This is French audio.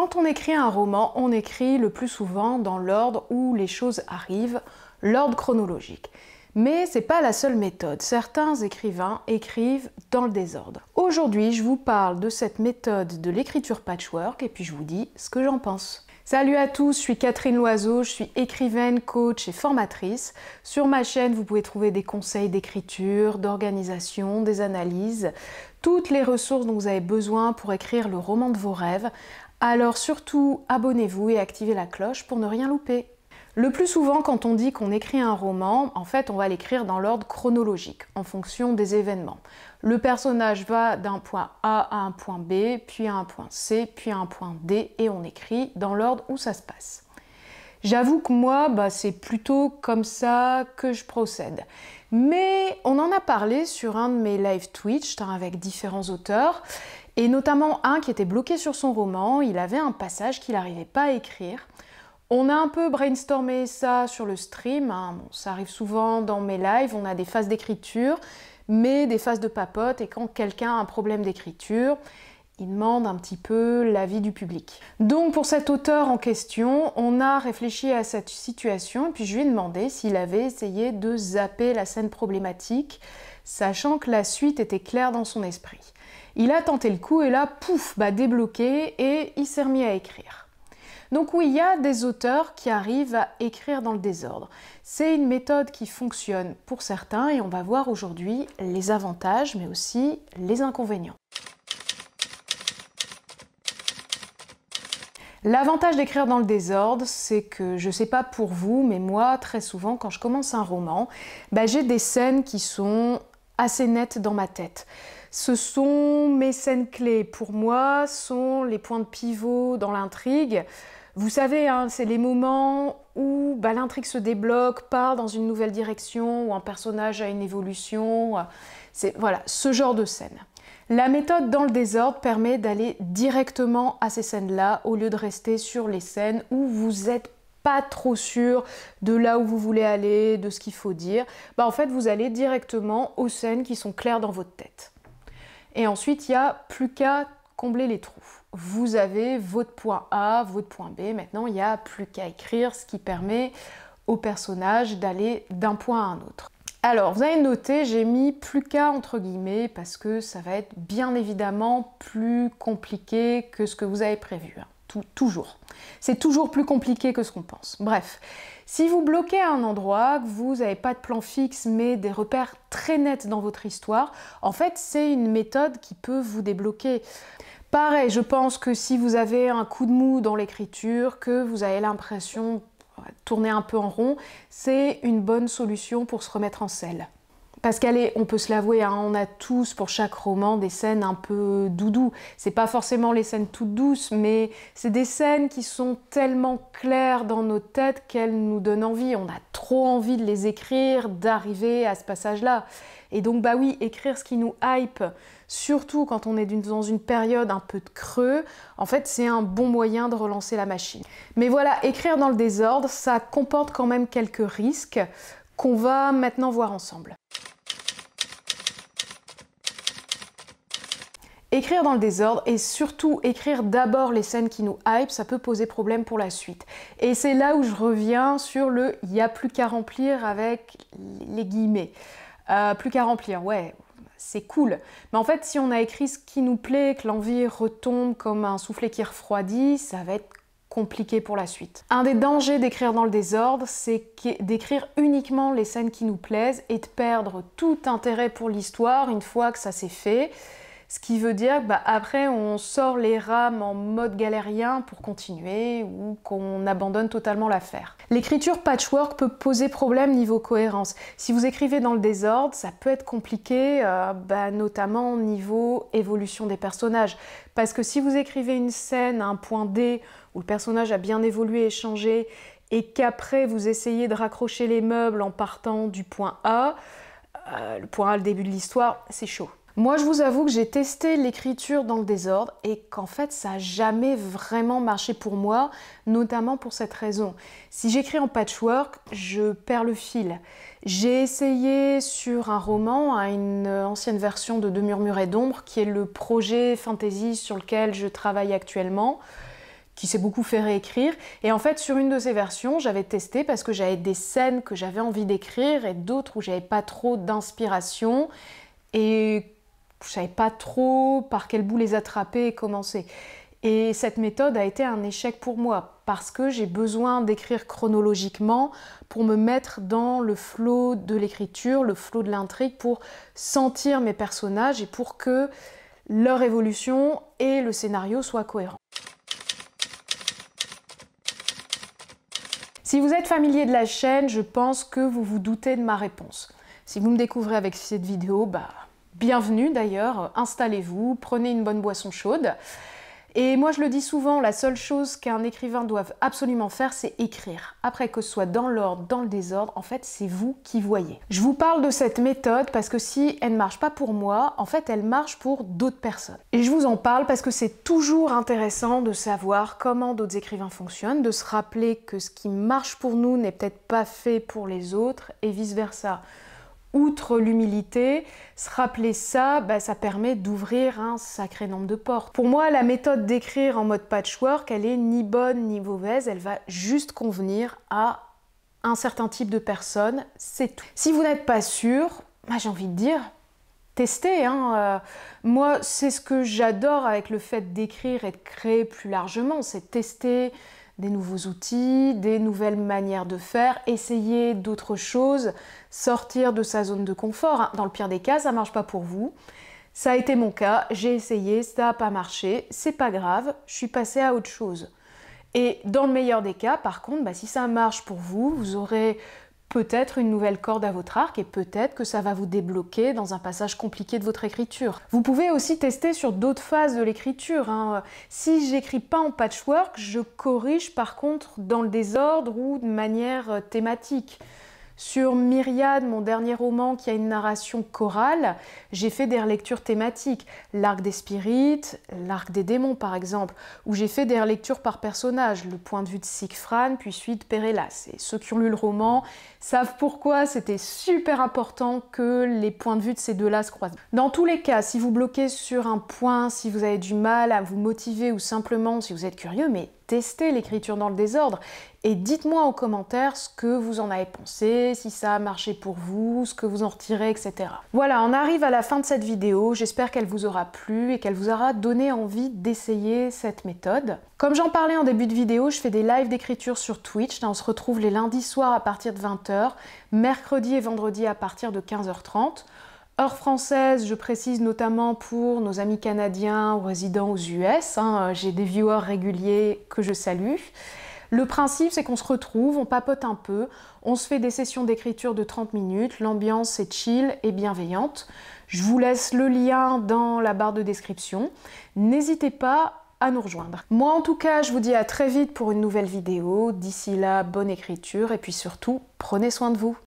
Quand on écrit un roman, on écrit le plus souvent dans l'ordre où les choses arrivent, l'ordre chronologique. Mais c'est pas la seule méthode. Certains écrivains écrivent dans le désordre. Aujourd'hui, je vous parle de cette méthode de l'écriture patchwork et puis je vous dis ce que j'en pense. Salut à tous, je suis Catherine Loiseau, je suis écrivaine, coach et formatrice. Sur ma chaîne, vous pouvez trouver des conseils d'écriture, d'organisation, des analyses, toutes les ressources dont vous avez besoin pour écrire le roman de vos rêves, alors surtout, abonnez-vous et activez la cloche pour ne rien louper. Le plus souvent, quand on dit qu'on écrit un roman, en fait, on va l'écrire dans l'ordre chronologique, en fonction des événements. Le personnage va d'un point A à un point B, puis à un point C, puis à un point D, et on écrit dans l'ordre où ça se passe. J'avoue que moi, bah, c'est plutôt comme ça que je procède. Mais on en a parlé sur un de mes live Twitch hein, avec différents auteurs, et notamment un qui était bloqué sur son roman, il avait un passage qu'il n'arrivait pas à écrire. On a un peu brainstormé ça sur le stream, hein. ça arrive souvent dans mes lives, on a des phases d'écriture, mais des phases de papote, et quand quelqu'un a un problème d'écriture, il demande un petit peu l'avis du public. Donc pour cet auteur en question, on a réfléchi à cette situation et puis je lui ai demandé s'il avait essayé de zapper la scène problématique, sachant que la suite était claire dans son esprit. Il a tenté le coup et là, pouf, bah débloqué et il s'est remis à écrire. Donc oui, il y a des auteurs qui arrivent à écrire dans le désordre. C'est une méthode qui fonctionne pour certains et on va voir aujourd'hui les avantages mais aussi les inconvénients. L'avantage d'écrire dans le désordre, c'est que je sais pas pour vous, mais moi, très souvent, quand je commence un roman, bah, j'ai des scènes qui sont assez nettes dans ma tête. Ce sont mes scènes clés pour moi, sont les points de pivot dans l'intrigue. Vous savez, hein, c'est les moments où bah, l'intrigue se débloque, part dans une nouvelle direction, où un personnage a une évolution. C'est voilà, ce genre de scène. La méthode dans le désordre permet d'aller directement à ces scènes-là au lieu de rester sur les scènes où vous n'êtes pas trop sûr de là où vous voulez aller, de ce qu'il faut dire. Bah, en fait, vous allez directement aux scènes qui sont claires dans votre tête. Et ensuite, il n'y a plus qu'à combler les trous. Vous avez votre point A, votre point B. Maintenant, il n'y a plus qu'à écrire, ce qui permet au personnage d'aller d'un point à un autre. Alors, vous avez noté, j'ai mis plus qu'à entre guillemets parce que ça va être bien évidemment plus compliqué que ce que vous avez prévu. Hein toujours. C'est toujours plus compliqué que ce qu'on pense. Bref, si vous bloquez à un endroit, que vous n'avez pas de plan fixe, mais des repères très nets dans votre histoire, en fait, c'est une méthode qui peut vous débloquer. Pareil, je pense que si vous avez un coup de mou dans l'écriture, que vous avez l'impression de tourner un peu en rond, c'est une bonne solution pour se remettre en selle. Parce qu'elle on peut se l'avouer, hein, on a tous pour chaque roman des scènes un peu doudou. C'est pas forcément les scènes toutes douces, mais c'est des scènes qui sont tellement claires dans nos têtes qu'elles nous donnent envie. On a trop envie de les écrire, d'arriver à ce passage-là. Et donc, bah oui, écrire ce qui nous hype, surtout quand on est dans une période un peu de creux, en fait, c'est un bon moyen de relancer la machine. Mais voilà, écrire dans le désordre, ça comporte quand même quelques risques qu'on va maintenant voir ensemble. Écrire dans le désordre et surtout écrire d'abord les scènes qui nous hype, ça peut poser problème pour la suite. Et c'est là où je reviens sur le il n'y a plus qu'à remplir avec les guillemets. Euh, plus qu'à remplir, ouais, c'est cool. Mais en fait, si on a écrit ce qui nous plaît, que l'envie retombe comme un soufflet qui refroidit, ça va être compliqué pour la suite. Un des dangers d'écrire dans le désordre, c'est d'écrire uniquement les scènes qui nous plaisent et de perdre tout intérêt pour l'histoire une fois que ça s'est fait. Ce qui veut dire bah, après on sort les rames en mode galérien pour continuer ou qu'on abandonne totalement l'affaire. L'écriture patchwork peut poser problème niveau cohérence. Si vous écrivez dans le désordre, ça peut être compliqué, euh, bah, notamment niveau évolution des personnages. Parce que si vous écrivez une scène à un point D où le personnage a bien évolué et changé, et qu'après vous essayez de raccrocher les meubles en partant du point A, euh, le point A, le début de l'histoire, c'est chaud. Moi, je vous avoue que j'ai testé l'écriture dans le désordre et qu'en fait, ça n'a jamais vraiment marché pour moi, notamment pour cette raison. Si j'écris en patchwork, je perds le fil. J'ai essayé sur un roman, à une ancienne version de De Murmures et d'Ombre, qui est le projet fantasy sur lequel je travaille actuellement qui s'est beaucoup fait réécrire. Et en fait, sur une de ces versions, j'avais testé parce que j'avais des scènes que j'avais envie d'écrire et d'autres où j'avais pas trop d'inspiration. Et je ne savais pas trop par quel bout les attraper et commencer. Et cette méthode a été un échec pour moi parce que j'ai besoin d'écrire chronologiquement pour me mettre dans le flot de l'écriture, le flot de l'intrigue, pour sentir mes personnages et pour que leur évolution et le scénario soient cohérents. Si vous êtes familier de la chaîne, je pense que vous vous doutez de ma réponse. Si vous me découvrez avec cette vidéo, bah Bienvenue d'ailleurs, installez-vous, prenez une bonne boisson chaude. Et moi je le dis souvent, la seule chose qu'un écrivain doit absolument faire, c'est écrire. Après que ce soit dans l'ordre, dans le désordre, en fait c'est vous qui voyez. Je vous parle de cette méthode parce que si elle ne marche pas pour moi, en fait elle marche pour d'autres personnes. Et je vous en parle parce que c'est toujours intéressant de savoir comment d'autres écrivains fonctionnent, de se rappeler que ce qui marche pour nous n'est peut-être pas fait pour les autres et vice-versa outre l'humilité, se rappeler ça, bah, ça permet d'ouvrir un sacré nombre de portes. Pour moi, la méthode d'écrire en mode patchwork, elle est ni bonne ni mauvaise, elle va juste convenir à un certain type de personne, c'est tout. Si vous n'êtes pas sûr, bah, j'ai envie de dire, testez. Hein, euh, moi, c'est ce que j'adore avec le fait d'écrire et de créer plus largement, c'est tester des nouveaux outils, des nouvelles manières de faire, essayer d'autres choses, sortir de sa zone de confort. Hein, dans le pire des cas, ça marche pas pour vous. Ça a été mon cas, j'ai essayé, ça n'a pas marché, c'est pas grave, je suis passée à autre chose. Et dans le meilleur des cas, par contre, bah, si ça marche pour vous, vous aurez peut-être une nouvelle corde à votre arc et peut-être que ça va vous débloquer dans un passage compliqué de votre écriture. Vous pouvez aussi tester sur d'autres phases de l'écriture. Hein. Si j'écris pas en patchwork, je corrige par contre dans le désordre ou de manière euh, thématique. Sur Myriade, mon dernier roman qui a une narration chorale, j'ai fait des relectures thématiques, l'arc des spirites, l'arc des démons par exemple, où j'ai fait des relectures par personnage, le point de vue de Sigfran, puis suite de Pérélas. Et ceux qui ont lu le roman savent pourquoi c'était super important que les points de vue de ces deux-là se croisent. Dans tous les cas, si vous bloquez sur un point, si vous avez du mal à vous motiver ou simplement si vous êtes curieux, mais Testez l'écriture dans le désordre. Et dites-moi en commentaire ce que vous en avez pensé, si ça a marché pour vous, ce que vous en retirez, etc. Voilà, on arrive à la fin de cette vidéo. J'espère qu'elle vous aura plu et qu'elle vous aura donné envie d'essayer cette méthode. Comme j'en parlais en début de vidéo, je fais des lives d'écriture sur Twitch. on se retrouve les lundis soirs à partir de 20h, mercredi et vendredi à partir de 15h30. Heure française, je précise notamment pour nos amis canadiens ou résidents aux US. Hein, euh, j'ai des viewers réguliers que je salue. Le principe, c'est qu'on se retrouve, on papote un peu, on se fait des sessions d'écriture de 30 minutes, l'ambiance est chill et bienveillante. Je vous laisse le lien dans la barre de description. N'hésitez pas à nous rejoindre. Moi en tout cas, je vous dis à très vite pour une nouvelle vidéo. D'ici là, bonne écriture et puis surtout, prenez soin de vous.